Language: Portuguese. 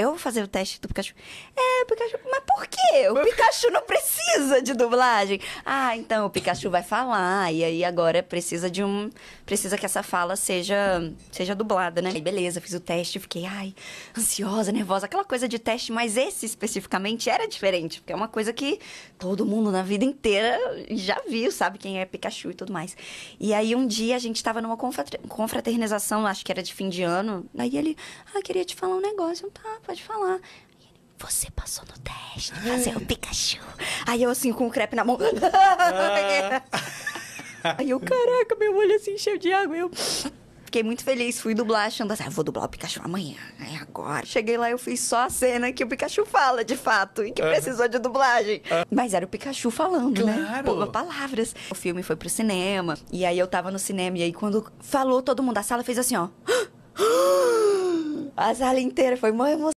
eu vou fazer o teste do Pikachu. É, Pikachu, mas por quê? O Pikachu não precisa de dublagem. Ah, então o Pikachu vai falar e aí agora precisa de um, precisa que essa fala seja seja dublada, né? Aí beleza, fiz o teste, fiquei ai, ansiosa, nervosa, aquela coisa de teste, mas esse especificamente era diferente, porque é uma coisa que todo mundo na vida inteira já viu, sabe quem é Pikachu e tudo mais. E aí um dia a gente tava numa confraternização, acho que era de fim de ano, aí ele, ah, queria te falar um negócio, um tá, pode falar. Ele, você passou no teste, é. fazer o Pikachu. Aí eu assim, com o crepe na mão. Ah. Aí eu, caraca, meu olho assim cheio de água. Eu fiquei muito feliz, fui dublar achando assim, ah, vou dublar o Pikachu amanhã, é agora. Cheguei lá, eu fiz só a cena que o Pikachu fala, de fato, e que precisou de dublagem. Ah. Mas era o Pikachu falando, né? claro. né? Pô, palavras. O filme foi pro cinema, e aí eu tava no cinema, e aí quando falou, todo mundo da sala fez assim, ó. A sala inteira foi mó emoção.